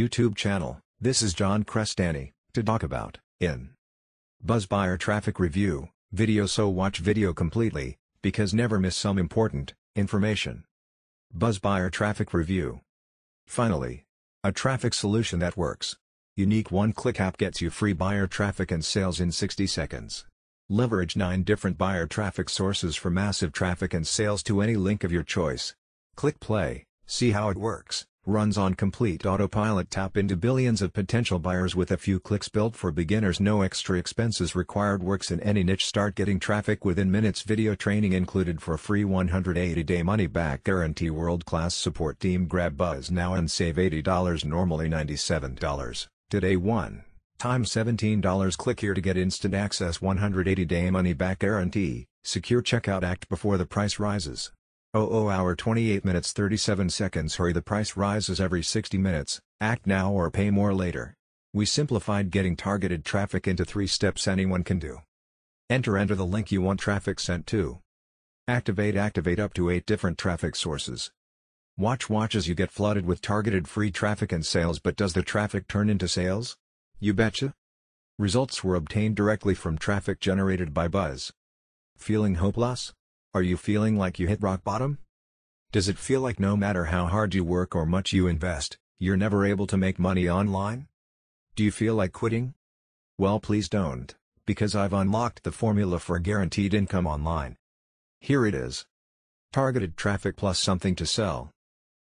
YouTube channel, this is John Crestani, to talk about, in BuzzBuyer Traffic Review, video so watch video completely, because never miss some important, information. BuzzBuyer Traffic Review. Finally, a traffic solution that works. Unique one-click app gets you free buyer traffic and sales in 60 seconds. Leverage 9 different buyer traffic sources for massive traffic and sales to any link of your choice. Click play, see how it works runs on complete autopilot tap into billions of potential buyers with a few clicks built for beginners no extra expenses required works in any niche start getting traffic within minutes video training included for free 180 day money back guarantee world class support team grab buzz now and save $80 normally $97 today 1 time $17 click here to get instant access 180 day money back guarantee secure checkout act before the price rises 00 hour 28 minutes 37 seconds hurry the price rises every 60 minutes, act now or pay more later. We simplified getting targeted traffic into three steps anyone can do. Enter enter the link you want traffic sent to. Activate activate up to 8 different traffic sources. Watch watch as you get flooded with targeted free traffic and sales but does the traffic turn into sales? You betcha. Results were obtained directly from traffic generated by Buzz. Feeling hopeless? Are you feeling like you hit rock bottom? Does it feel like no matter how hard you work or much you invest, you're never able to make money online? Do you feel like quitting? Well please don't, because I've unlocked the formula for guaranteed income online. Here it is. Targeted traffic plus something to sell.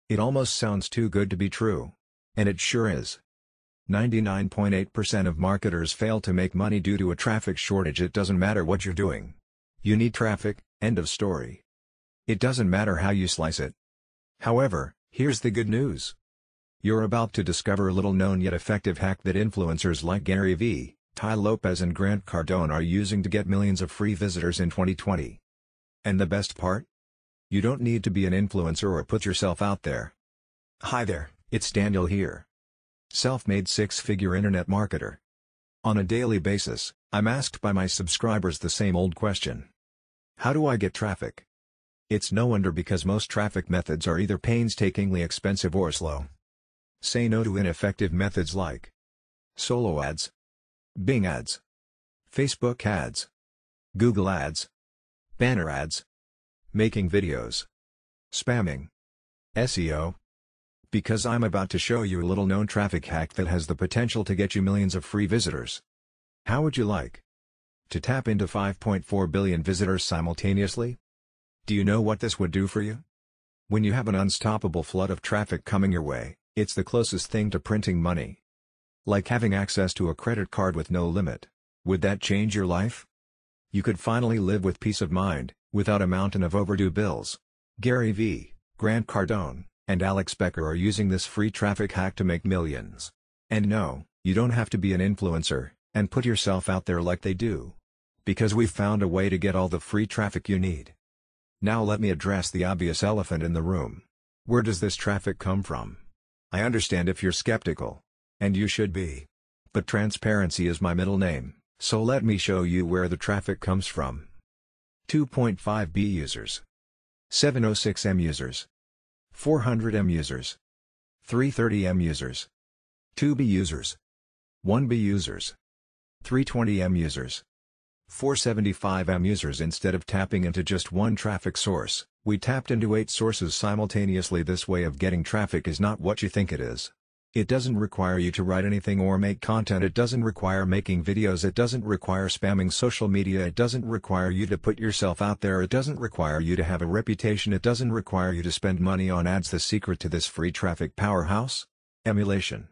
It almost sounds too good to be true. And it sure is. 99.8% of marketers fail to make money due to a traffic shortage it doesn't matter what you're doing. You need traffic, End of story. It doesn't matter how you slice it. However, here's the good news. You're about to discover a little known yet effective hack that influencers like Gary Vee, Ty Lopez and Grant Cardone are using to get millions of free visitors in 2020. And the best part? You don't need to be an influencer or put yourself out there. Hi there, it's Daniel here. Self-made six-figure internet marketer. On a daily basis, I'm asked by my subscribers the same old question. How do I get traffic? It's no wonder because most traffic methods are either painstakingly expensive or slow. Say no to ineffective methods like Solo ads, Bing ads, Facebook ads, Google ads, banner ads, making videos, spamming, SEO. Because I'm about to show you a little known traffic hack that has the potential to get you millions of free visitors. How would you like to tap into 5.4 billion visitors simultaneously? Do you know what this would do for you? When you have an unstoppable flood of traffic coming your way, it's the closest thing to printing money. Like having access to a credit card with no limit. Would that change your life? You could finally live with peace of mind, without a mountain of overdue bills. Gary Vee, Grant Cardone, and Alex Becker are using this free traffic hack to make millions. And no, you don't have to be an influencer, and put yourself out there like they do. Because we've found a way to get all the free traffic you need. Now let me address the obvious elephant in the room. Where does this traffic come from? I understand if you're skeptical. And you should be. But transparency is my middle name, so let me show you where the traffic comes from. 2.5B users. 706M users. 400M users. 330M users. 2B users. 1B users. 320M users. 475M users instead of tapping into just one traffic source, we tapped into 8 sources simultaneously this way of getting traffic is not what you think it is. It doesn't require you to write anything or make content it doesn't require making videos it doesn't require spamming social media it doesn't require you to put yourself out there it doesn't require you to have a reputation it doesn't require you to spend money on ads the secret to this free traffic powerhouse? Emulation.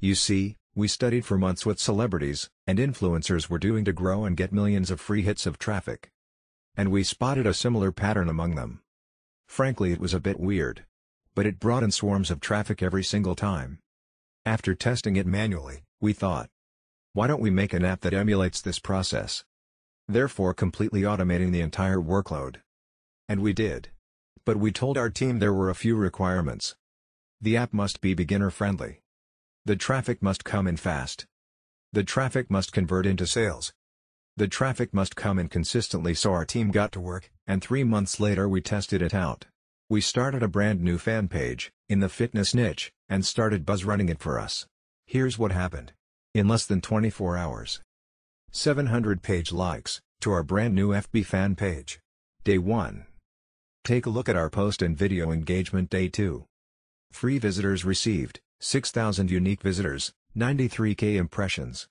You see, we studied for months what celebrities and influencers were doing to grow and get millions of free hits of traffic. And we spotted a similar pattern among them. Frankly it was a bit weird. But it brought in swarms of traffic every single time. After testing it manually, we thought, why don't we make an app that emulates this process? Therefore completely automating the entire workload. And we did. But we told our team there were a few requirements. The app must be beginner friendly. The traffic must come in fast. The traffic must convert into sales. The traffic must come in consistently so our team got to work, and three months later we tested it out. We started a brand new fan page, in the fitness niche, and started buzz running it for us. Here's what happened. In less than 24 hours. 700 page likes, to our brand new FB fan page. Day 1. Take a look at our post and video engagement day 2. Free visitors received, 6,000 unique visitors, 93k impressions.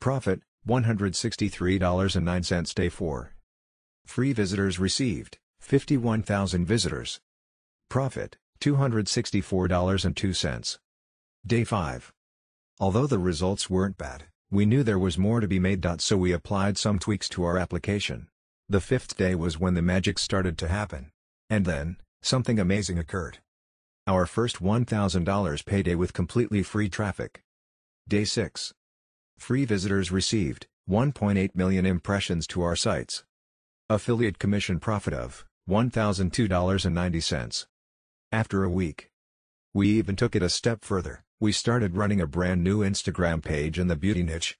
Profit, $163.09 day 4. Free visitors received, 51,000 visitors. Profit, $264.02. Day 5. Although the results weren't bad, we knew there was more to be made. So we applied some tweaks to our application. The fifth day was when the magic started to happen. And then, something amazing occurred. Our first $1,000 payday with completely free traffic. Day 6. Free visitors received 1.8 million impressions to our sites. Affiliate commission profit of $1,002.90. After a week, we even took it a step further. We started running a brand new Instagram page in the beauty niche.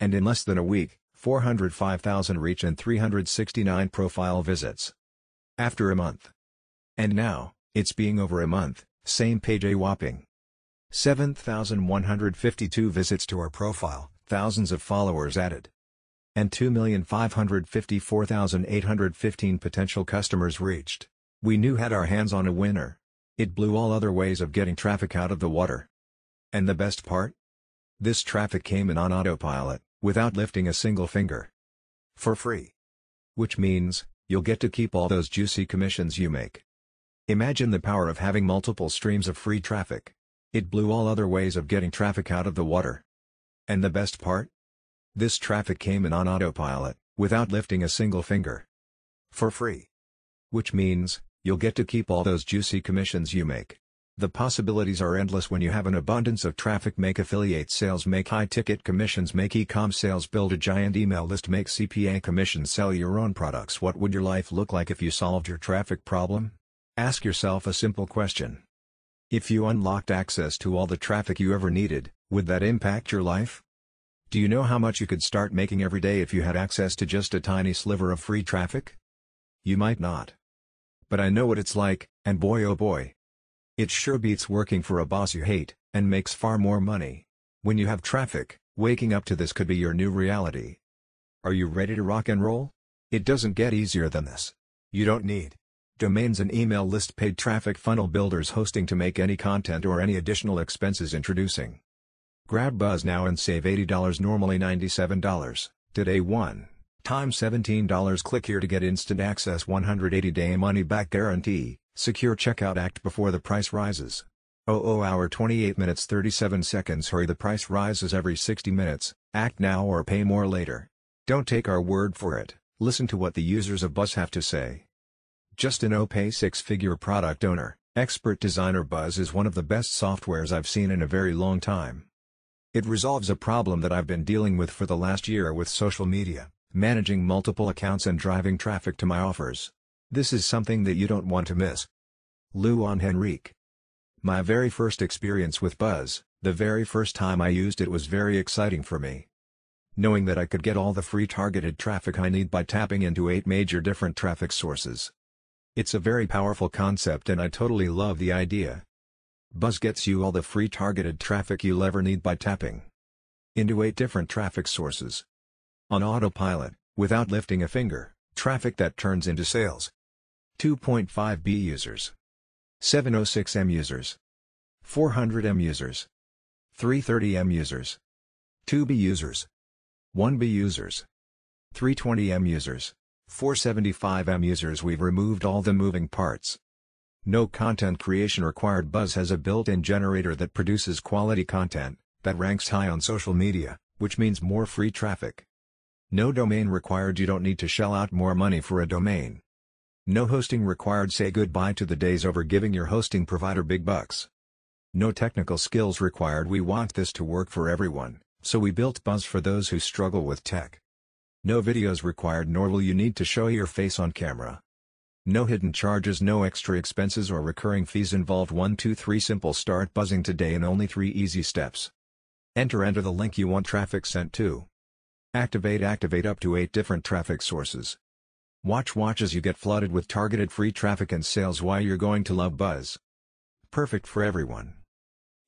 And in less than a week, 405,000 reach and 369 profile visits. After a month. And now, it's being over a month, same page a whopping 7,152 visits to our profile, thousands of followers added. And 2,554,815 potential customers reached. We knew had our hands on a winner. It blew all other ways of getting traffic out of the water. And the best part? This traffic came in on autopilot, without lifting a single finger. For free. Which means, you'll get to keep all those juicy commissions you make. Imagine the power of having multiple streams of free traffic. It blew all other ways of getting traffic out of the water. And the best part? This traffic came in on autopilot, without lifting a single finger. For free. Which means, you'll get to keep all those juicy commissions you make. The possibilities are endless when you have an abundance of traffic make affiliate sales make high ticket commissions make e-com sales build a giant email list make CPA commissions sell your own products what would your life look like if you solved your traffic problem? Ask yourself a simple question. If you unlocked access to all the traffic you ever needed, would that impact your life? Do you know how much you could start making every day if you had access to just a tiny sliver of free traffic? You might not. But I know what it's like, and boy oh boy. It sure beats working for a boss you hate, and makes far more money. When you have traffic, waking up to this could be your new reality. Are you ready to rock and roll? It doesn't get easier than this. You don't need Domains and email list paid traffic funnel builders hosting to make any content or any additional expenses introducing. Grab Buzz now and save $80 normally $97, today 1 time $17 click here to get instant access 180 day money back guarantee, secure checkout act before the price rises. 00 hour 28 minutes 37 seconds hurry the price rises every 60 minutes, act now or pay more later. Don't take our word for it, listen to what the users of Buzz have to say. Just an Opay six-figure product owner, expert designer Buzz is one of the best softwares I've seen in a very long time. It resolves a problem that I've been dealing with for the last year with social media, managing multiple accounts and driving traffic to my offers. This is something that you don't want to miss. Luan Henrique My very first experience with Buzz, the very first time I used it was very exciting for me. Knowing that I could get all the free targeted traffic I need by tapping into eight major different traffic sources, it's a very powerful concept and I totally love the idea. Buzz gets you all the free targeted traffic you'll ever need by tapping into 8 different traffic sources. On autopilot, without lifting a finger, traffic that turns into sales. 2.5B users. 706M users. 400M users. 330M users. 2B users. 1B users. 320M users. For 75M users we've removed all the moving parts. No content creation required Buzz has a built-in generator that produces quality content, that ranks high on social media, which means more free traffic. No domain required you don't need to shell out more money for a domain. No hosting required say goodbye to the days over giving your hosting provider big bucks. No technical skills required we want this to work for everyone, so we built Buzz for those who struggle with tech. No videos required nor will you need to show your face on camera. No hidden charges no extra expenses or recurring fees involved 1 2 3 simple start buzzing today in only 3 easy steps. Enter enter the link you want traffic sent to. Activate activate up to 8 different traffic sources. Watch watch as you get flooded with targeted free traffic and sales why you're going to love Buzz. Perfect for everyone.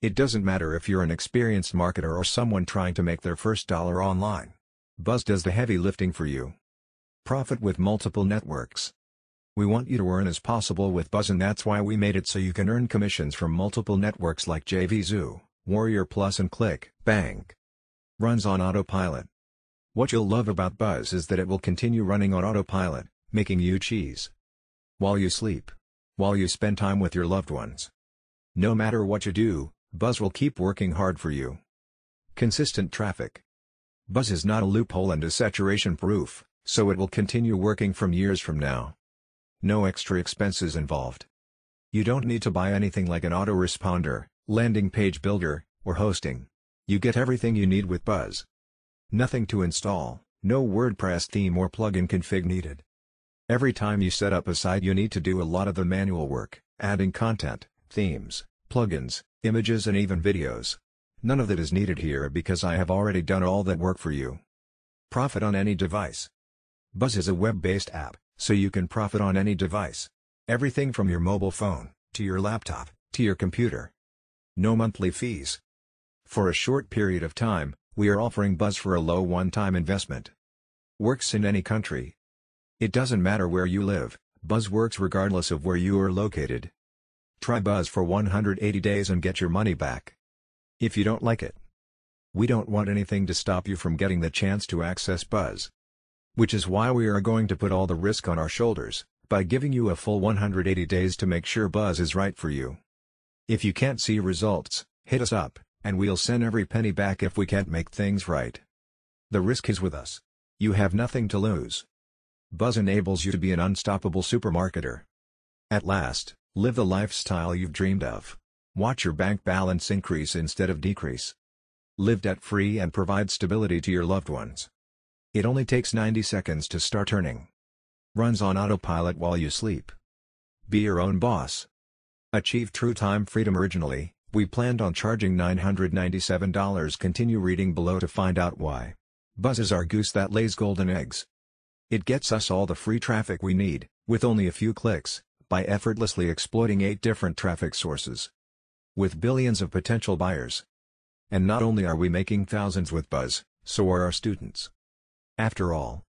It doesn't matter if you're an experienced marketer or someone trying to make their first dollar online. Buzz does the heavy lifting for you. Profit with multiple networks. We want you to earn as possible with Buzz and that's why we made it so you can earn commissions from multiple networks like JVZoo, Warrior Plus and Click Bank. Runs on autopilot. What you'll love about Buzz is that it will continue running on autopilot, making you cheese. While you sleep. While you spend time with your loved ones. No matter what you do, Buzz will keep working hard for you. Consistent traffic. Buzz is not a loophole and is saturation proof, so it will continue working from years from now. No extra expenses involved. You don't need to buy anything like an autoresponder, landing page builder, or hosting. You get everything you need with Buzz. Nothing to install, no WordPress theme or plugin config needed. Every time you set up a site you need to do a lot of the manual work, adding content, themes, plugins, images and even videos. None of that is needed here because I have already done all that work for you. Profit on any device. Buzz is a web-based app, so you can profit on any device. Everything from your mobile phone, to your laptop, to your computer. No monthly fees. For a short period of time, we are offering Buzz for a low one-time investment. Works in any country. It doesn't matter where you live, Buzz works regardless of where you are located. Try Buzz for 180 days and get your money back. If you don't like it. We don't want anything to stop you from getting the chance to access Buzz. Which is why we are going to put all the risk on our shoulders, by giving you a full 180 days to make sure Buzz is right for you. If you can't see results, hit us up, and we'll send every penny back if we can't make things right. The risk is with us. You have nothing to lose. Buzz enables you to be an unstoppable supermarketer. At last, live the lifestyle you've dreamed of. Watch your bank balance increase instead of decrease. Live debt-free and provide stability to your loved ones. It only takes 90 seconds to start earning. Runs on autopilot while you sleep. Be your own boss. Achieve true time freedom originally, we planned on charging $997 continue reading below to find out why. Buzz is our goose that lays golden eggs. It gets us all the free traffic we need, with only a few clicks, by effortlessly exploiting 8 different traffic sources with billions of potential buyers. And not only are we making thousands with Buzz, so are our students. After all,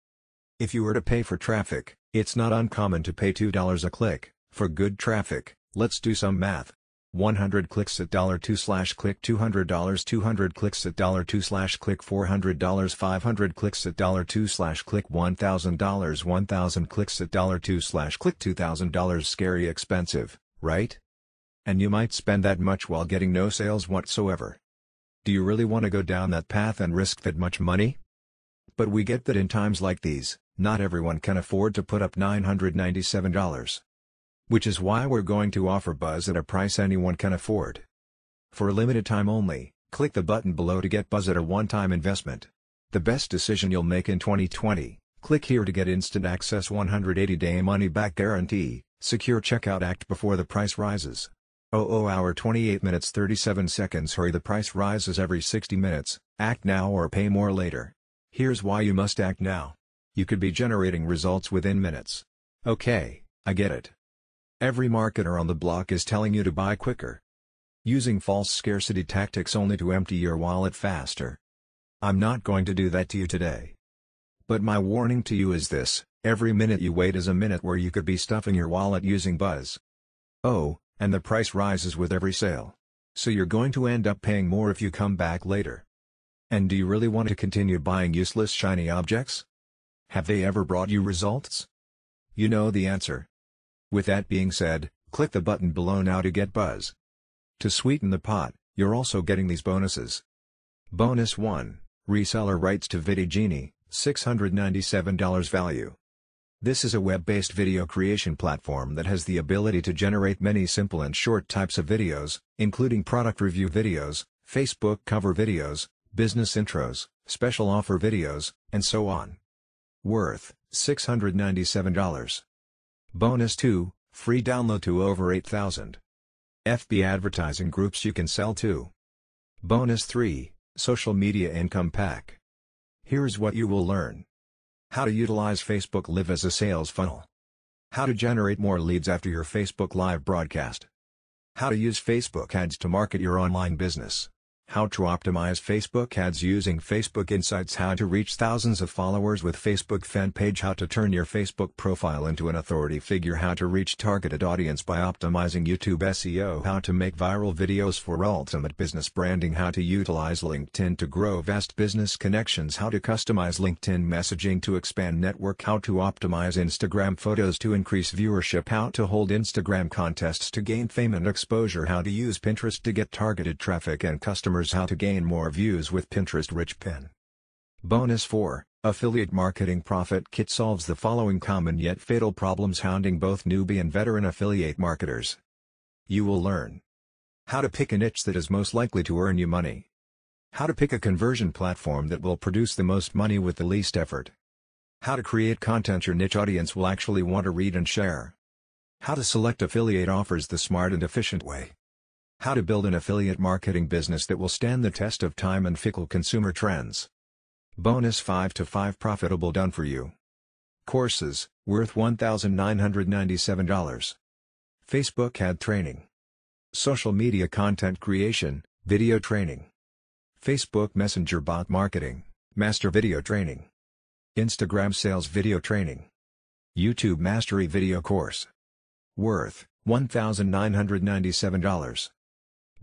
if you were to pay for traffic, it's not uncommon to pay $2 a click, for good traffic, let's do some math. 100 clicks at $2 slash click $200 200 clicks at $2 slash click $400 500 clicks at $2 slash click $1,000 1000 clicks at $2 slash click $2,000 scary expensive, right? And you might spend that much while getting no sales whatsoever. Do you really want to go down that path and risk that much money? But we get that in times like these, not everyone can afford to put up $997. Which is why we're going to offer Buzz at a price anyone can afford. For a limited time only, click the button below to get Buzz at a one-time investment. The best decision you'll make in 2020. Click here to get instant access 180-day money-back guarantee, secure checkout act before the price rises. 00 hour 28 minutes 37 seconds hurry the price rises every 60 minutes, act now or pay more later. Here's why you must act now. You could be generating results within minutes. Okay, I get it. Every marketer on the block is telling you to buy quicker. Using false scarcity tactics only to empty your wallet faster. I'm not going to do that to you today. But my warning to you is this, every minute you wait is a minute where you could be stuffing your wallet using buzz. Oh, and the price rises with every sale. So you're going to end up paying more if you come back later. And do you really want to continue buying useless shiny objects? Have they ever brought you results? You know the answer. With that being said, click the button below now to get Buzz. To sweeten the pot, you're also getting these bonuses. Bonus 1, Reseller Rights to VidiGenie, $697 value. This is a web-based video creation platform that has the ability to generate many simple and short types of videos, including product review videos, Facebook cover videos, business intros, special offer videos, and so on. Worth, $697. Bonus 2, free download to over 8,000. FB advertising groups you can sell to. Bonus 3, Social Media Income Pack. Here's what you will learn. How to utilize Facebook Live as a sales funnel. How to generate more leads after your Facebook Live broadcast. How to use Facebook ads to market your online business. How to optimize Facebook ads using Facebook Insights How to reach thousands of followers with Facebook fan page How to turn your Facebook profile into an authority figure How to reach targeted audience by optimizing YouTube SEO How to make viral videos for ultimate business branding How to utilize LinkedIn to grow vast business connections How to customize LinkedIn messaging to expand network How to optimize Instagram photos to increase viewership How to hold Instagram contests to gain fame and exposure How to use Pinterest to get targeted traffic and customers how to gain more views with Pinterest Rich Pin. Bonus 4 Affiliate Marketing Profit Kit solves the following common yet fatal problems hounding both newbie and veteran affiliate marketers. You will learn how to pick a niche that is most likely to earn you money, how to pick a conversion platform that will produce the most money with the least effort, how to create content your niche audience will actually want to read and share, how to select affiliate offers the smart and efficient way. How to build an affiliate marketing business that will stand the test of time and fickle consumer trends. Bonus 5 to 5 profitable done for you. Courses, worth $1,997. Facebook ad training. Social media content creation, video training. Facebook Messenger bot marketing, master video training. Instagram sales video training. YouTube mastery video course. Worth $1,997.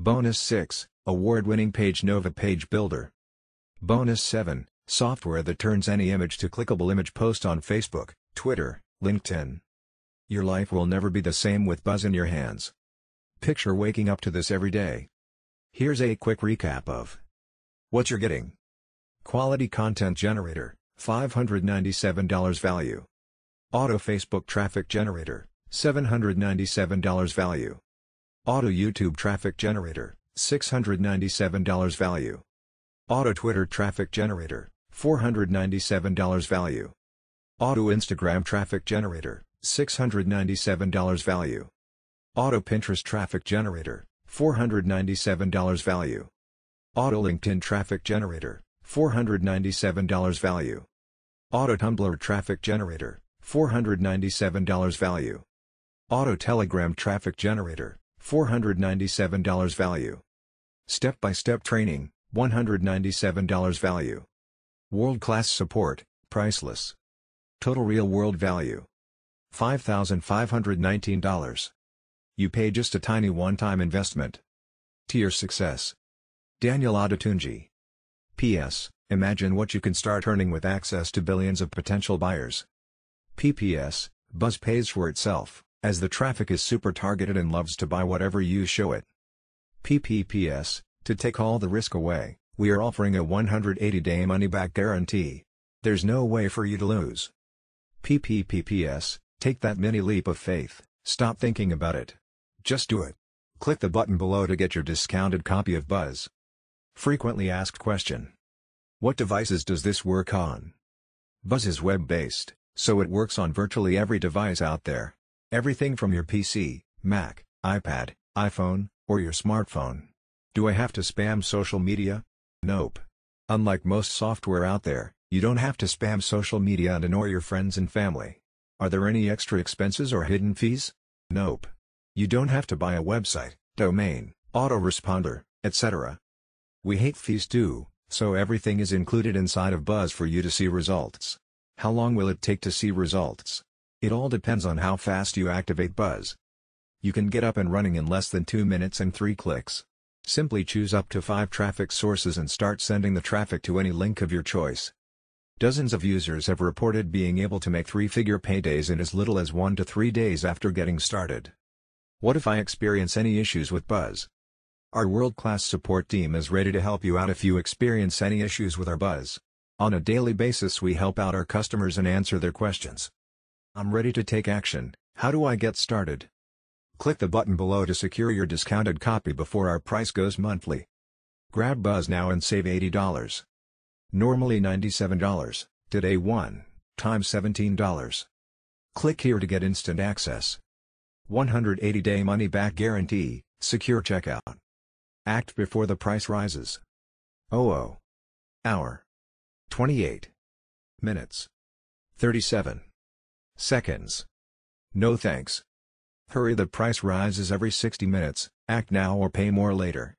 Bonus 6, award-winning Page Nova Page Builder. Bonus 7, software that turns any image to clickable image post on Facebook, Twitter, LinkedIn. Your life will never be the same with Buzz in your hands. Picture waking up to this every day. Here's a quick recap of what you're getting. Quality Content Generator, $597 value. Auto Facebook Traffic Generator, $797 value. Auto YouTube Traffic Generator, $697 value. Auto Twitter Traffic Generator, $497 value. Auto Instagram Traffic Generator, $697 value. Auto Pinterest Traffic Generator, $497 value. Auto LinkedIn Traffic Generator, $497 value. Auto Tumblr Traffic Generator, $497 value. Auto Telegram Traffic Generator, $497 value. Step-by-step -step training, $197 value. World-class support, priceless. Total real-world value. $5,519. You pay just a tiny one-time investment. To your success. Daniel Adetunji. P.S. Imagine what you can start earning with access to billions of potential buyers. PPS, Buzz pays for itself as the traffic is super targeted and loves to buy whatever you show it. PPPS, to take all the risk away, we are offering a 180-day money-back guarantee. There's no way for you to lose. PPPPS, take that mini leap of faith, stop thinking about it. Just do it. Click the button below to get your discounted copy of Buzz. Frequently Asked Question What devices does this work on? Buzz is web-based, so it works on virtually every device out there. Everything from your PC, Mac, iPad, iPhone, or your smartphone. Do I have to spam social media? Nope. Unlike most software out there, you don't have to spam social media and annoy your friends and family. Are there any extra expenses or hidden fees? Nope. You don't have to buy a website, domain, autoresponder, etc. We hate fees too, so everything is included inside of Buzz for you to see results. How long will it take to see results? It all depends on how fast you activate Buzz. You can get up and running in less than 2 minutes and 3 clicks. Simply choose up to 5 traffic sources and start sending the traffic to any link of your choice. Dozens of users have reported being able to make three-figure paydays in as little as 1 to 3 days after getting started. What if I experience any issues with Buzz? Our world-class support team is ready to help you out if you experience any issues with our Buzz. On a daily basis we help out our customers and answer their questions. I'm ready to take action, how do I get started? Click the button below to secure your discounted copy before our price goes monthly. Grab Buzz now and save $80. Normally $97, today 1 times $17. Click here to get instant access. 180-day money-back guarantee, secure checkout. Act before the price rises. oh. Hour. 28. Minutes. 37 seconds. No thanks. Hurry the price rises every 60 minutes, act now or pay more later.